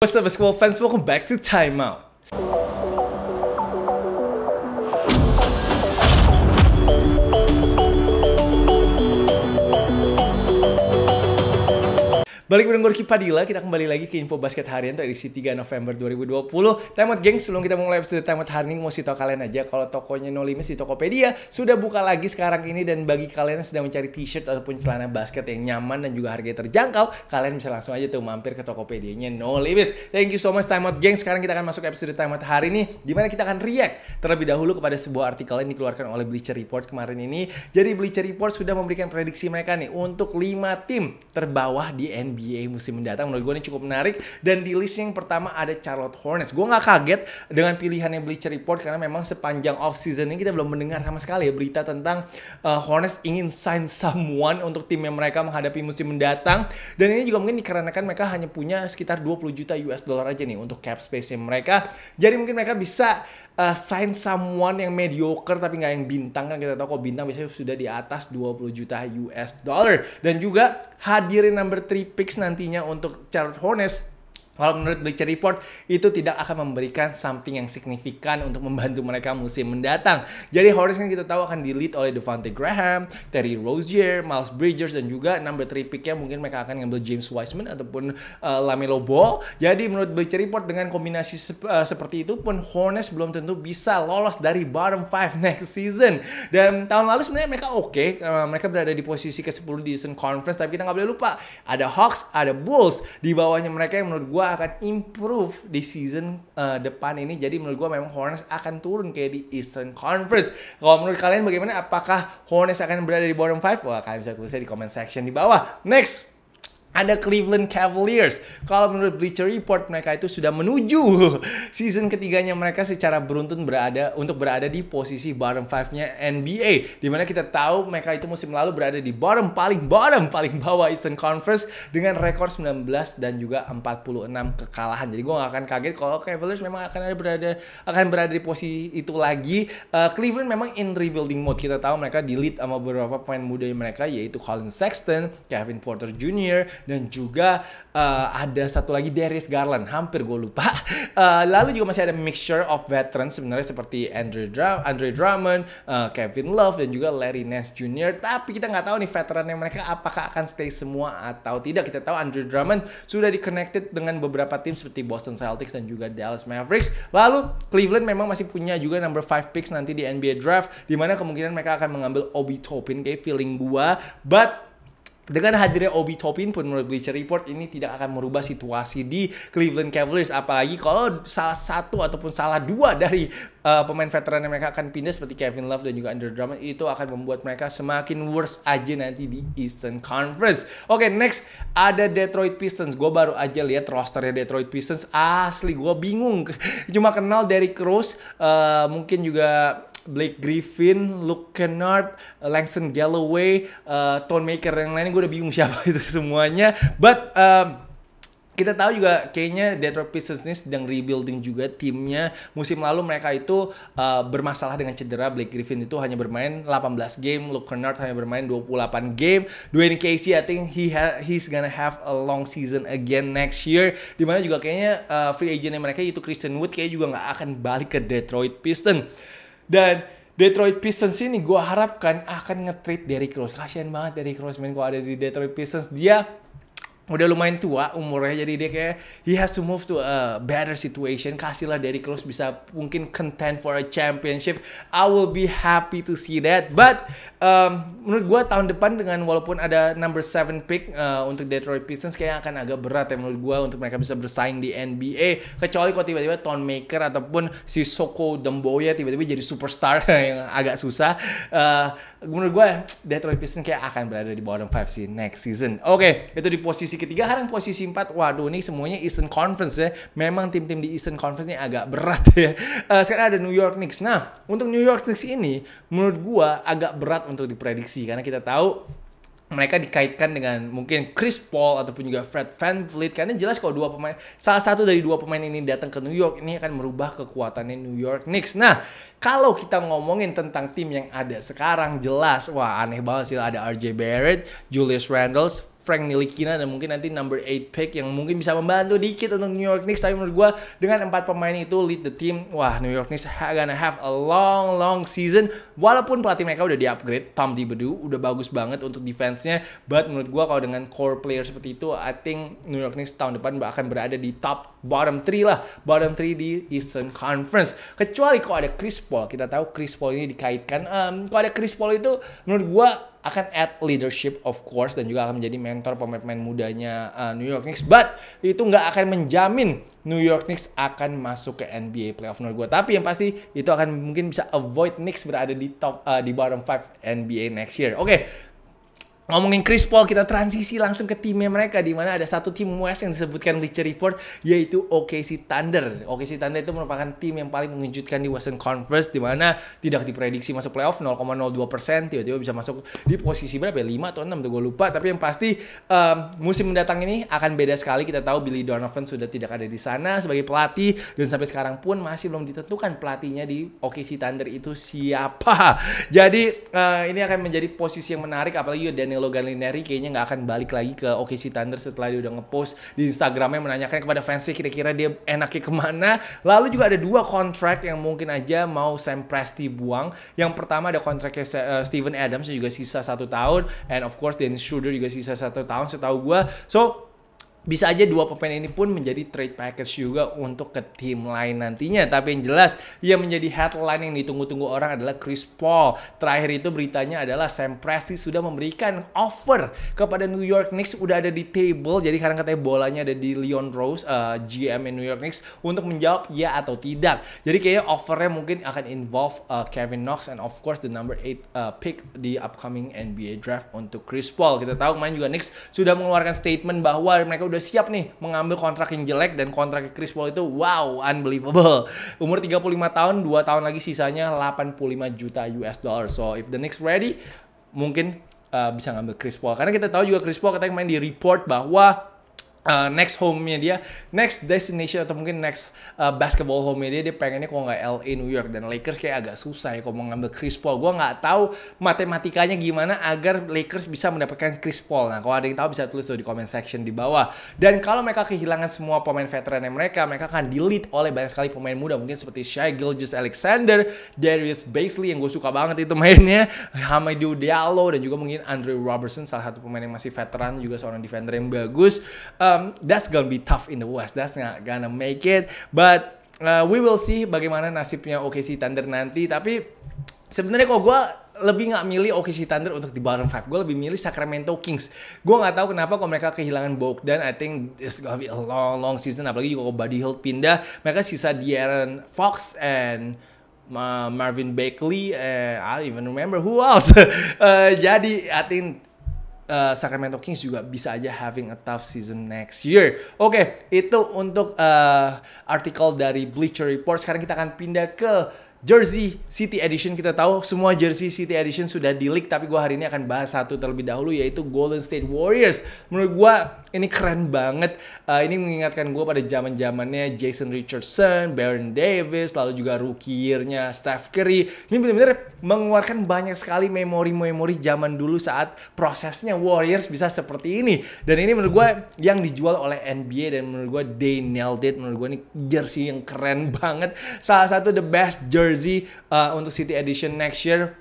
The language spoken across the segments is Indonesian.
What's up, squad fans? Welcome back to Timeout. Balik dengan Gorky Padilla, kita kembali lagi ke Info Basket Harian untuk edisi 3 November 2020. Time out, gengs. Sebelum kita mulai episode Time hari ini, mau sih tau kalian aja kalau tokonya No Limits di Tokopedia sudah buka lagi sekarang ini dan bagi kalian yang sedang mencari t-shirt ataupun celana basket yang nyaman dan juga harga terjangkau, kalian bisa langsung aja tuh mampir ke Tokopedia-nya No Limits. Thank you so much Time out, gengs. Sekarang kita akan masuk ke episode Time hari ini di kita akan react terlebih dahulu kepada sebuah artikel yang dikeluarkan oleh Bleacher Report kemarin ini. Jadi Bleacher Report sudah memberikan prediksi mereka nih untuk 5 tim terbawah di NBA NBA musim mendatang menurut gue ini cukup menarik dan di list yang pertama ada Charlotte Hornets gue gak kaget dengan pilihannya Bleacher Report karena memang sepanjang off season ini kita belum mendengar sama sekali ya berita tentang uh, Hornets ingin sign someone untuk tim yang mereka menghadapi musim mendatang dan ini juga mungkin dikarenakan mereka hanya punya sekitar 20 juta US dollar aja nih untuk cap space-nya mereka jadi mungkin mereka bisa uh, sign someone yang mediocre tapi nggak yang bintang kan kita tahu kok bintang biasanya sudah di atas 20 juta US dollar dan juga hadirin number 3 pick Fix nantinya untuk Charlotte Hornets kalau menurut Bleacher Report, itu tidak akan memberikan something yang signifikan untuk membantu mereka musim mendatang. Jadi Hornets kan kita tahu akan di lead oleh Devante Graham, Terry Rozier, Miles Bridges dan juga number 3 picknya mungkin mereka akan ngambil James Wiseman ataupun uh, Lamelo Ball. Jadi menurut Bleacher Report dengan kombinasi sep uh, seperti itu pun Hornets belum tentu bisa lolos dari bottom five next season. Dan tahun lalu sebenarnya mereka oke, okay. uh, eh, mereka berada di posisi ke-10 di Eastern Conference, tapi kita nggak boleh lupa ada Hawks, ada Bulls di bawahnya mereka yang menurut gua gue akan improve di season uh, depan ini. Jadi menurut gue memang Hornets akan turun kayak di Eastern Conference. Kalau menurut kalian bagaimana? Apakah Hornets akan berada di bottom 5? Wah kalian bisa tulisnya di comment section di bawah. Next! ada Cleveland Cavaliers. Kalau menurut Bleacher Report mereka itu sudah menuju season ketiganya mereka secara beruntun berada untuk berada di posisi bottom 5-nya NBA. Dimana kita tahu mereka itu musim lalu berada di bottom paling bottom paling bawah Eastern Conference dengan rekor 19 dan juga 46 kekalahan. Jadi gue gak akan kaget kalau Cavaliers memang akan ada berada akan berada di posisi itu lagi. Uh, Cleveland memang in rebuilding mode. Kita tahu mereka delete sama beberapa pemain muda mereka yaitu Colin Sexton, Kevin Porter Jr, dan juga uh, ada satu lagi Darius Garland hampir gue lupa uh, lalu juga masih ada mixture of veterans sebenarnya seperti Andrew Drum Andre Drummond uh, Kevin Love dan juga Larry Nance Jr tapi kita nggak tahu nih veteran yang mereka apakah akan stay semua atau tidak kita tahu Andrew Drummond sudah di connected dengan beberapa tim seperti Boston Celtics dan juga Dallas Mavericks lalu Cleveland memang masih punya juga number five picks nanti di NBA draft di mana kemungkinan mereka akan mengambil Obi Toppin kayak feeling gua but dengan hadirnya Obi Toppin pun menurut Bleacher Report ini tidak akan merubah situasi di Cleveland Cavaliers apalagi kalau salah satu ataupun salah dua dari uh, pemain veteran yang mereka akan pindah seperti Kevin Love dan juga Andrew Drummond itu akan membuat mereka semakin worse aja nanti di Eastern Conference. Oke, okay, next ada Detroit Pistons. Gue baru aja lihat rosternya Detroit Pistons asli gue bingung. Cuma kenal Derrick Rose, uh, mungkin juga Blake Griffin, Luke Kennard, uh, Langston Galloway, uh, Tone Maker yang lainnya gue udah bingung siapa itu semuanya. But um, kita tahu juga kayaknya Detroit Pistons ini sedang rebuilding juga timnya. Musim lalu mereka itu uh, bermasalah dengan cedera. Blake Griffin itu hanya bermain 18 game, Luke Kennard hanya bermain 28 game. Dwayne Casey I think he ha he's gonna have a long season again next year. Dimana juga kayaknya uh, free agentnya mereka itu Christian Wood kayaknya juga nggak akan balik ke Detroit Pistons. Dan Detroit Pistons ini gue harapkan akan nge treat Derrick Rose. Kasian banget Derrick Rose main kalau ada di Detroit Pistons. Dia udah lumayan tua umurnya jadi dia kayak he has to move to a better situation kasihlah Derrick Rose bisa mungkin contend for a championship I will be happy to see that but um, menurut gue tahun depan dengan walaupun ada number 7 pick uh, untuk Detroit Pistons kayaknya akan agak berat ya menurut gue untuk mereka bisa bersaing di NBA kecuali kalau tiba-tiba Ton Maker ataupun si Soko Demboya tiba-tiba jadi superstar yang agak susah uh, menurut gue Detroit Pistons kayak akan berada di bottom 5 sih next season oke okay, itu di posisi posisi ketiga, sekarang posisi empat. Waduh, ini semuanya Eastern Conference ya. Memang tim-tim di Eastern Conference ini agak berat ya. Uh, sekarang ada New York Knicks. Nah, untuk New York Knicks ini, menurut gua agak berat untuk diprediksi karena kita tahu mereka dikaitkan dengan mungkin Chris Paul ataupun juga Fred Van Vliet karena jelas kalau dua pemain salah satu dari dua pemain ini datang ke New York ini akan merubah kekuatannya New York Knicks. Nah, kalau kita ngomongin tentang tim yang ada sekarang jelas wah aneh banget sih ada RJ Barrett, Julius Randle, Frank Nilikina dan mungkin nanti number 8 pick yang mungkin bisa membantu dikit untuk New York Knicks tapi menurut gue dengan empat pemain itu lead the team wah New York Knicks gonna have a long long season walaupun pelatih mereka udah di upgrade Tom Thibodeau udah bagus banget untuk defense-nya but menurut gue kalau dengan core player seperti itu I think New York Knicks tahun depan akan berada di top bottom 3 lah bottom 3 di Eastern Conference kecuali kalau ada Chris Paul kita tahu Chris Paul ini dikaitkan um, kalau ada Chris Paul itu menurut gue akan add leadership of course dan juga akan menjadi mentor pemain-pemain mudanya uh, New York Knicks. But itu nggak akan menjamin New York Knicks akan masuk ke NBA playoff menurut gue. Tapi yang pasti itu akan mungkin bisa avoid Knicks berada di top uh, di bottom five NBA next year. Oke, okay ngomongin Chris Paul kita transisi langsung ke timnya mereka di mana ada satu tim West yang disebutkan Bleacher Report yaitu OKC Thunder. OKC Thunder itu merupakan tim yang paling mengejutkan di Western Conference di mana tidak diprediksi masuk playoff 0,02% tiba-tiba bisa masuk di posisi berapa ya? 5 atau 6 tuh gue lupa tapi yang pasti um, musim mendatang ini akan beda sekali kita tahu Billy Donovan sudah tidak ada di sana sebagai pelatih dan sampai sekarang pun masih belum ditentukan pelatihnya di OKC Thunder itu siapa. Jadi uh, ini akan menjadi posisi yang menarik apalagi Daniel Danilo Gallinari kayaknya nggak akan balik lagi ke OKC Thunder setelah dia udah ngepost di Instagramnya menanyakan kepada fansnya kira-kira dia enaknya kemana. Lalu juga ada dua kontrak yang mungkin aja mau Sam Presti buang. Yang pertama ada kontraknya eh, Steven Adams yang juga sisa satu tahun, and of course Dennis Schroeder juga sisa satu tahun setahu gue. So bisa aja dua pemain ini pun menjadi trade package juga untuk ke tim lain nantinya. Tapi yang jelas, yang menjadi headline yang ditunggu-tunggu orang adalah Chris Paul. Terakhir itu beritanya adalah Sam Presti sudah memberikan offer kepada New York Knicks. Udah ada di table, jadi sekarang katanya bolanya ada di Leon Rose, uh, eh, GM New York Knicks, untuk menjawab ya atau tidak. Jadi kayaknya offernya mungkin akan involve uh, Kevin Knox and of course the number 8 uh, eh, pick di upcoming NBA draft untuk Chris Paul. Kita tahu kemarin juga Knicks sudah mengeluarkan statement bahwa mereka udah udah siap nih mengambil kontrak yang jelek dan kontrak Chris Paul itu wow unbelievable. Umur 35 tahun, 2 tahun lagi sisanya 85 juta US dollar. So if the Knicks ready, mungkin uh, bisa ngambil Chris Paul. Karena kita tahu juga Chris Paul katanya main di report bahwa Eh, next home-nya dia, next destination atau mungkin next uh, basketball home-nya dia, dia pengennya kalau nggak LA, New York dan Lakers kayak agak susah ya kalau mau ngambil Chris Paul. Gua nggak tahu matematikanya gimana agar Lakers bisa mendapatkan Chris Paul. Nah, kalau ada yang tahu bisa tulis tuh di comment section di bawah. Dan kalau mereka kehilangan semua pemain veteran yang mereka, mereka akan delete oleh banyak sekali pemain muda mungkin seperti Shai Gilgeous Alexander, Darius Basley yang gue suka banget itu mainnya, Hamidou Diallo dan juga mungkin Andre Robertson salah satu pemain yang masih veteran juga seorang defender yang bagus. Uh, um, that's gonna be tough in the West. That's not gonna make it. But uh, we will see bagaimana nasibnya OKC Thunder nanti. Tapi sebenarnya kok gue lebih nggak milih OKC Thunder untuk di bottom 5. Gue lebih milih Sacramento Kings. Gue nggak tahu kenapa kok mereka kehilangan Bogdan. I think it's gonna be a long long season. Apalagi kalau Buddy Hill pindah, mereka sisa De'Aaron Fox and uh, Marvin Bagley. Uh, I don't even remember who else. uh, jadi I think uh, Sacramento Kings juga bisa aja having a tough season next year. Oke, okay, itu untuk uh, artikel dari Bleacher Report. Sekarang kita akan pindah ke Jersey City Edition kita tahu semua Jersey City Edition sudah di leak tapi gue hari ini akan bahas satu terlebih dahulu yaitu Golden State Warriors. Menurut gue ini keren banget. Uh, ini mengingatkan gue pada zaman zamannya Jason Richardson, Baron Davis, lalu juga rukirnya Steph Curry. Ini benar-benar mengeluarkan banyak sekali memori-memori zaman dulu saat prosesnya Warriors bisa seperti ini. Dan ini menurut gue yang dijual oleh NBA dan menurut gue they nailed it. Menurut gue ini jersey yang keren banget. Salah satu the best jersey jersey uh, untuk City Edition next year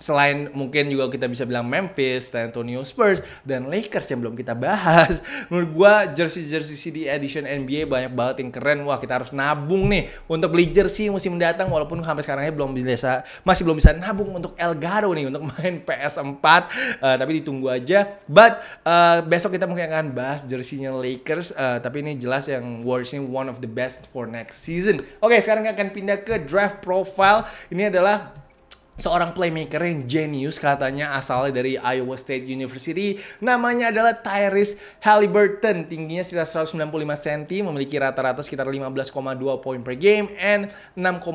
selain mungkin juga kita bisa bilang Memphis, San Antonio Spurs, dan Lakers yang belum kita bahas. Menurut gue jersey-jersey CD edition NBA banyak banget yang keren. Wah, kita harus nabung nih untuk beli jersey musim mendatang walaupun sampai sekarang belum bisa masih belum bisa nabung untuk Elgato nih untuk main PS4. Uh, eh, tapi ditunggu aja. But uh, besok kita mungkin akan bahas jersey-nya Lakers uh, tapi ini jelas yang Warriors ini one of the best for next season. Oke, okay, sekarang kita akan pindah ke draft profile. Ini adalah seorang playmaker yang jenius katanya asalnya dari Iowa State University. Namanya adalah Tyrese Halliburton. Tingginya sekitar 195 cm, memiliki rata-rata sekitar 15,2 poin per game and 6,5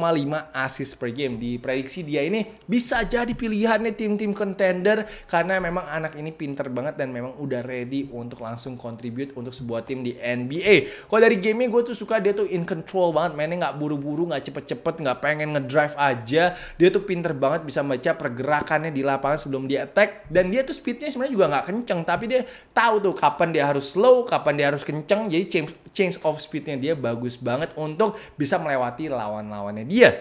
assist per game. Diprediksi dia ini bisa jadi pilihannya tim-tim contender karena memang anak ini pinter banget dan memang udah ready untuk langsung contribute untuk sebuah tim di NBA. Kalau dari gamenya gue tuh suka dia tuh in control banget, mainnya nggak buru-buru, nggak cepet-cepet, nggak pengen ngedrive aja. Dia tuh pinter banget banget bisa baca pergerakannya di lapangan sebelum dia attack dan dia tuh speednya sebenarnya juga nggak kenceng tapi dia tahu tuh kapan dia harus slow kapan dia harus kenceng jadi change change of speednya dia bagus banget untuk bisa melewati lawan-lawannya dia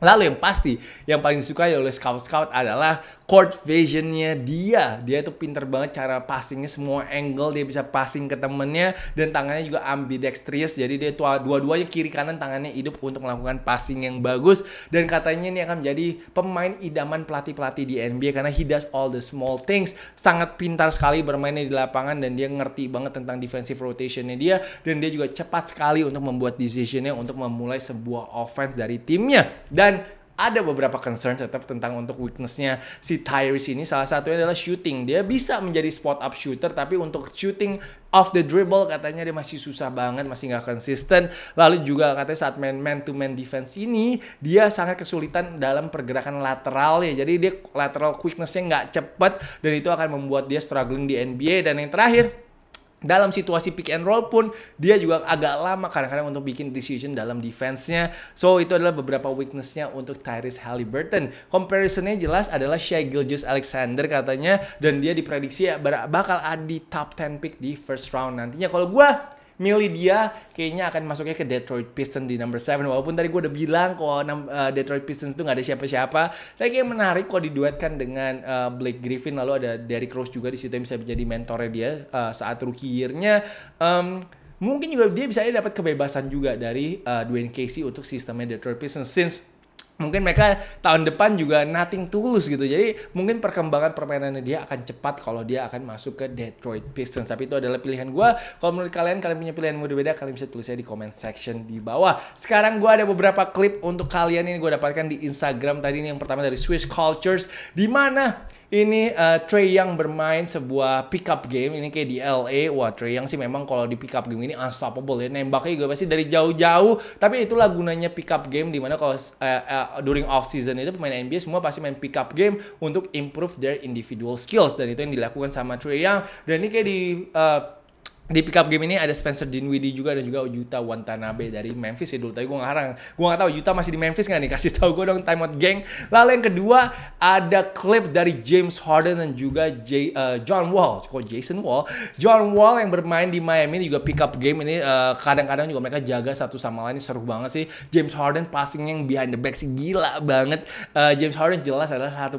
Lalu yang pasti, yang paling disukai oleh scout-scout adalah court visionnya dia dia itu pinter banget cara passingnya semua angle dia bisa passing ke temennya dan tangannya juga ambidextrous jadi dia tua dua-duanya kiri kanan tangannya hidup untuk melakukan passing yang bagus dan katanya ini akan menjadi pemain idaman pelatih-pelatih di NBA karena he does all the small things sangat pintar sekali bermainnya di lapangan dan dia ngerti banget tentang defensive rotationnya dia dan dia juga cepat sekali untuk membuat decisionnya untuk memulai sebuah offense dari timnya dan ada beberapa concern tetap tentang untuk weaknessnya si Tyrese ini salah satunya adalah shooting dia bisa menjadi spot up shooter tapi untuk shooting off the dribble katanya dia masih susah banget masih nggak konsisten lalu juga katanya saat main man to man defense ini dia sangat kesulitan dalam pergerakan lateral ya jadi dia lateral quicknessnya nggak cepat dan itu akan membuat dia struggling di NBA dan yang terakhir dalam situasi pick and roll pun dia juga agak lama kadang-kadang untuk bikin decision dalam defense-nya. So itu adalah beberapa weakness-nya untuk Tyrese Halliburton. Comparison-nya jelas adalah Shai Gilgis Alexander katanya dan dia diprediksi ya, bakal ada di top 10 pick di first round nantinya. Kalau gue milih dia kayaknya akan masuknya ke Detroit Pistons di number 7 walaupun tadi gue udah bilang kok uh, eh, Detroit Pistons itu gak ada siapa-siapa tapi yang menarik kok diduetkan dengan uh, Blake Griffin lalu ada Derrick Rose juga di situ yang bisa menjadi mentornya dia uh, saat rookie year-nya um, mungkin juga dia bisa dapat kebebasan juga dari uh, Dwayne Casey untuk sistemnya Detroit Pistons since mungkin mereka tahun depan juga nothing tulus gitu. Jadi mungkin perkembangan permainannya dia akan cepat kalau dia akan masuk ke Detroit Pistons. Tapi itu adalah pilihan gue. Kalau menurut kalian, kalian punya pilihan yang berbeda, kalian bisa tulisnya di comment section di bawah. Sekarang gue ada beberapa klip untuk kalian ini gue dapatkan di Instagram tadi ini yang pertama dari Swiss Cultures. di mana ini uh, eh, Trey Young bermain sebuah pickup game ini kayak di LA. Wah, Trey Young sih memang kalau di pickup game ini unstoppable ya. Nembaknya juga pasti dari jauh-jauh. Tapi itulah gunanya pickup game dimana kalau uh, uh, during off season itu pemain NBA semua pasti main pickup game untuk improve their individual skills dan itu yang dilakukan sama Trey Young. Dan ini kayak di uh, di pickup game ini ada Spencer Dinwiddie juga dan juga Yuta Watanabe dari Memphis ya dulu tapi gue ngarang gue nggak tahu Yuta masih di Memphis nggak nih kasih tahu gue dong timeout geng lalu yang kedua ada klip dari James Harden dan juga J, uh, eh, John Wall kok Jason Wall John Wall yang bermain di Miami juga pickup game ini eh, kadang-kadang uh, juga mereka jaga satu sama lain ini seru banget sih James Harden passing yang behind the back sih gila banget uh, James Harden jelas adalah satu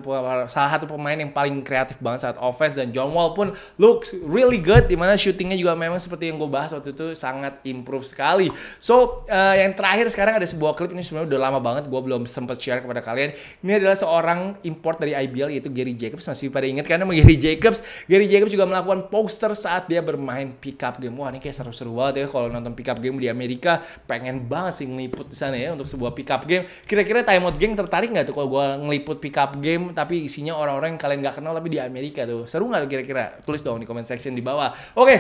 salah satu pemain yang paling kreatif banget saat offense dan John Wall pun looks really good dimana shootingnya juga memang seperti yang gue bahas waktu itu sangat improve sekali. So uh, yang terakhir sekarang ada sebuah klip ini sebenarnya udah lama banget gue belum sempat share kepada kalian. Ini adalah seorang import dari IBL yaitu Gary Jacobs masih pada ingat karena Gary Jacobs. Gary Jacobs juga melakukan poster saat dia bermain pickup game. Wah ini kayak seru-seru banget ya kalau nonton pickup game di Amerika. Pengen banget sih ngeliput di sana ya untuk sebuah pickup game. Kira-kira Timeout game tertarik nggak tuh kalau gue ngeliput pickup game tapi isinya orang-orang yang kalian nggak kenal tapi di Amerika tuh. Seru nggak tuh kira-kira? Tulis dong di comment section di bawah. Oke, okay.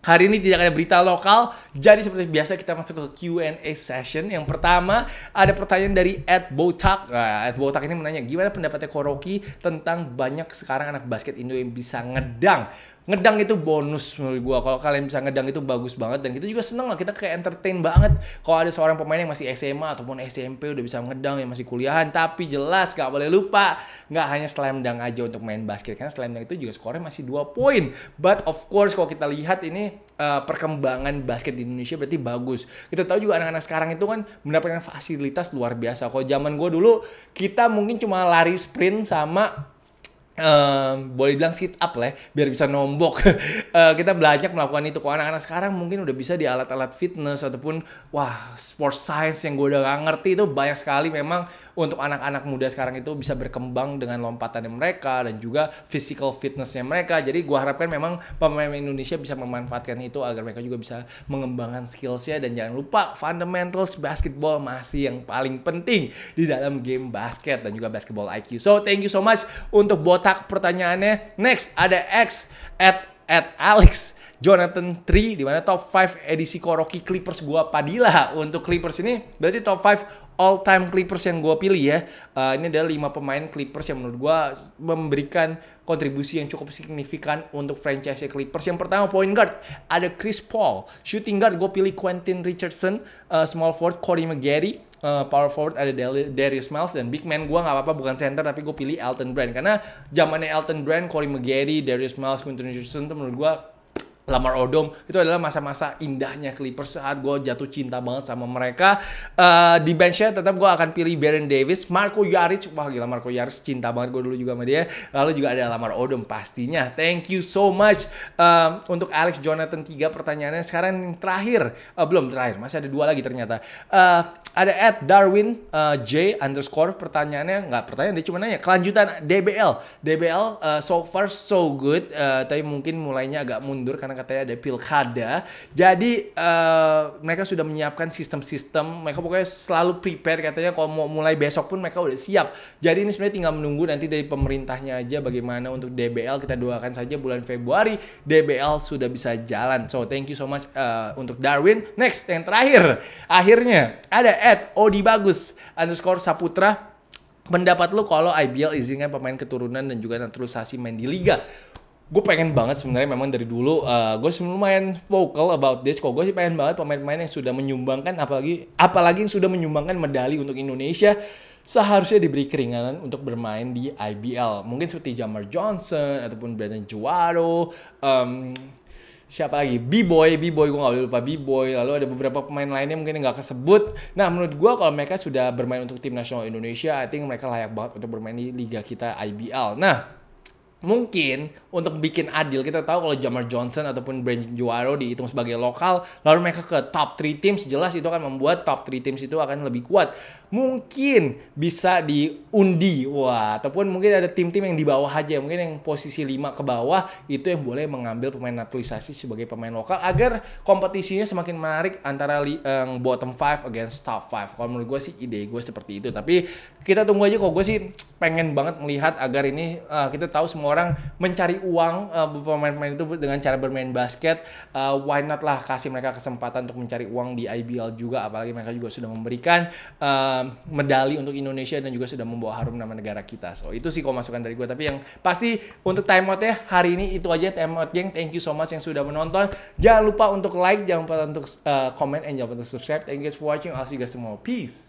Hari ini tidak ada berita lokal, jadi seperti biasa kita masuk ke Q&A session. Yang pertama ada pertanyaan dari Ed Botak. Nah, Ed Botak ini menanya gimana pendapatnya Koroki tentang banyak sekarang anak basket Indo yang bisa ngedang ngedang itu bonus menurut gue kalau kalian bisa ngedang itu bagus banget dan kita juga seneng lah kita kayak entertain banget kalau ada seorang pemain yang masih SMA ataupun SMP udah bisa ngedang yang masih kuliahan tapi jelas gak boleh lupa nggak hanya slam dunk aja untuk main basket karena slam dunk itu juga skornya masih dua poin but of course kalau kita lihat ini uh, perkembangan basket di Indonesia berarti bagus kita tahu juga anak-anak sekarang itu kan mendapatkan fasilitas luar biasa kalau zaman gue dulu kita mungkin cuma lari sprint sama Um, boleh bilang sit up lah ya, biar bisa nombok uh, kita banyak melakukan itu kok anak-anak sekarang mungkin udah bisa di alat-alat fitness ataupun wah sports science yang gue udah gak ngerti itu banyak sekali memang untuk anak-anak muda sekarang itu bisa berkembang dengan lompatannya mereka dan juga physical fitnessnya mereka jadi gue harapkan memang pemain Indonesia bisa memanfaatkan itu agar mereka juga bisa mengembangkan skillsnya dan jangan lupa fundamentals basketball masih yang paling penting di dalam game basket dan juga basketball IQ so thank you so much untuk botak kotak pertanyaannya next ada X at at Alex Jonathan 3 di mana top 5 edisi Koroki Clippers gua Padilla untuk Clippers ini berarti top 5 all time Clippers yang gua pilih ya. Uh, ini adalah 5 pemain Clippers yang menurut gua memberikan kontribusi yang cukup signifikan untuk franchise Clippers. Yang pertama point guard ada Chris Paul, shooting guard gua pilih Quentin Richardson, uh, small forward Corey McGarry, Eh, power forward ada Darius Miles dan big man gue nggak apa-apa bukan center tapi gue pilih Elton Brand karena zamannya Elton Brand, Corey McGarry, Darius Miles, Quinton Richardson itu menurut gue Lamar Odom itu adalah masa-masa indahnya Clippers saat gue jatuh cinta banget sama mereka uh, di benchnya tetap gue akan pilih Baron Davis Marco Yaric wah gila Marco Yaric cinta banget gue dulu juga sama dia lalu juga ada Lamar Odom pastinya thank you so much uh, untuk Alex Jonathan tiga pertanyaannya sekarang yang terakhir uh, belum terakhir masih ada dua lagi ternyata uh, ada at Darwin uh, J underscore pertanyaannya nggak pertanyaan dia cuma nanya kelanjutan DBL DBL uh, so far so good uh, tapi mungkin mulainya agak mundur karena katanya ada pilkada. Jadi uh, mereka sudah menyiapkan sistem-sistem. Mereka pokoknya selalu prepare katanya kalau mau mulai besok pun mereka udah siap. Jadi ini sebenarnya tinggal menunggu nanti dari pemerintahnya aja bagaimana untuk DBL kita doakan saja bulan Februari DBL sudah bisa jalan. So thank you so much uh, untuk Darwin. Next yang terakhir akhirnya ada Ed Odi Bagus underscore Saputra pendapat lu kalau IBL izinkan pemain keturunan dan juga naturalisasi main di liga gue pengen banget sebenarnya memang dari dulu uh, eh, gue lumayan vocal about this kok gue sih pengen banget pemain-pemain yang sudah menyumbangkan apalagi apalagi yang sudah menyumbangkan medali untuk Indonesia seharusnya diberi keringanan untuk bermain di IBL mungkin seperti Jamar Johnson ataupun Brandon Juwaro um, siapa lagi B-boy B-boy gue gak boleh lupa B-boy lalu ada beberapa pemain lainnya mungkin yang gak kesebut nah menurut gue kalau mereka sudah bermain untuk tim nasional Indonesia I think mereka layak banget untuk bermain di liga kita IBL nah mungkin untuk bikin adil kita tahu kalau Jamar Johnson ataupun Brand Juaro dihitung sebagai lokal lalu mereka ke top 3 teams jelas itu akan membuat top 3 teams itu akan lebih kuat mungkin bisa diundi wah ataupun mungkin ada tim-tim yang di bawah aja mungkin yang posisi 5 ke bawah itu yang boleh mengambil pemain naturalisasi sebagai pemain lokal agar kompetisinya semakin menarik antara um, bottom 5 against top 5 kalau menurut gue sih ide gue seperti itu tapi kita tunggu aja kok gue sih pengen banget melihat agar ini uh, kita tahu semua orang mencari uang uh, pemain-pemain itu dengan cara bermain basket uh, why not lah kasih mereka kesempatan untuk mencari uang di IBL juga apalagi mereka juga sudah memberikan uh, medali untuk Indonesia dan juga sudah membawa harum nama negara kita so itu sih kalau masukan dari gue tapi yang pasti untuk time out ya hari ini itu aja time out geng thank you so much yang sudah menonton jangan lupa untuk like jangan lupa untuk uh, comment and jangan lupa untuk subscribe thank you guys for watching I'll see you guys tomorrow peace